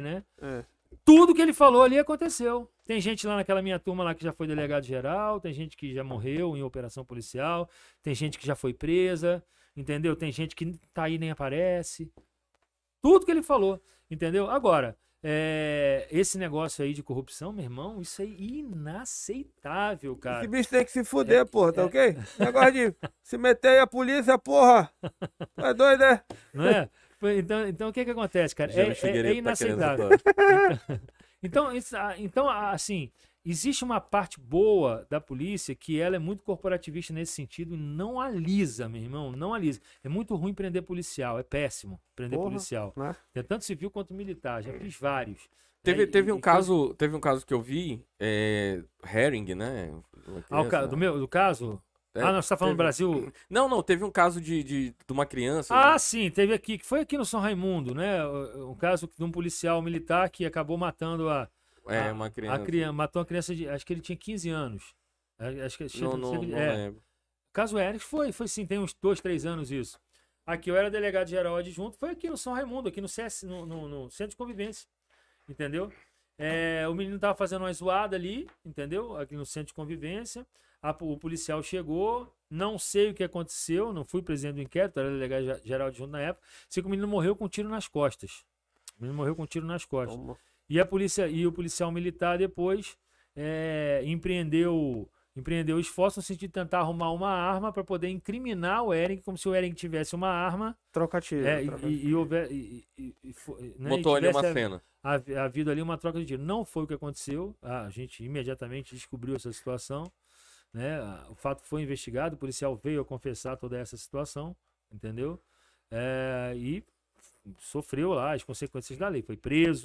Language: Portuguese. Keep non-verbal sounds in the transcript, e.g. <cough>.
né? É. Tudo que ele falou ali aconteceu. Tem gente lá naquela minha turma lá que já foi delegado geral, tem gente que já morreu em operação policial, tem gente que já foi presa, entendeu? Tem gente que tá aí nem aparece. Tudo que ele falou, entendeu? Agora, é, esse negócio aí de corrupção, meu irmão, isso é inaceitável, cara. Esse bicho tem que se fuder, é, porra, tá é... ok? Negócio de se meter aí a polícia, porra. É <laughs> doido, é? Não é? Então, então o que é que acontece, cara? É, é, é, tá inaceitável. Tá <laughs> então, então, ah, então ah, assim, existe uma parte boa da polícia que ela é muito corporativista nesse sentido, e não alisa, meu irmão, não alisa. É muito ruim prender policial, é péssimo prender Porra, policial. Né? É tanto civil quanto militar, já fiz vários. Né? Teve, teve, um caso, teve um caso que eu vi, é, Herring, né? Ah, o ca... do né? meu do caso? É, ah, não, você tá falando teve... Brasil? <clears throat> Não, não, teve um caso de, de, de uma criança. Ah, né? sim, teve aqui, que foi aqui no São Raimundo, né? Um caso de um policial militar que acabou matando a. É, a, uma criança. A criança. Matou uma criança de. Acho que ele tinha 15 anos. Acho que não, não, sempre, não é. lembro. caso Eric foi, foi sim, tem uns dois, três anos isso. Aqui eu era delegado geral adjunto, foi aqui no São Raimundo, aqui no, CS, no, no, no Centro de Convivência. Entendeu? É, o menino tava fazendo uma zoada ali, entendeu? Aqui no centro de convivência. A, o policial chegou, não sei o que aconteceu, não fui presidente do inquérito, era delegado geral de junto na época. Sei que o menino morreu com um tiro nas costas. O menino morreu com um tiro nas costas. Toma. E a polícia e o policial militar depois é, empreendeu empreendeu esforço no sentido de tentar arrumar uma arma para poder incriminar o Eren, como se o Eren tivesse uma arma. Troca tiro. É, e, houver. e, né, ali uma a, cena. Havido ali uma troca de tiro. Não foi o que aconteceu. A gente imediatamente descobriu essa situação. Né? O fato foi investigado, o policial veio a confessar toda essa situação, entendeu? É, e sofreu lá as consequências da lei. Foi preso,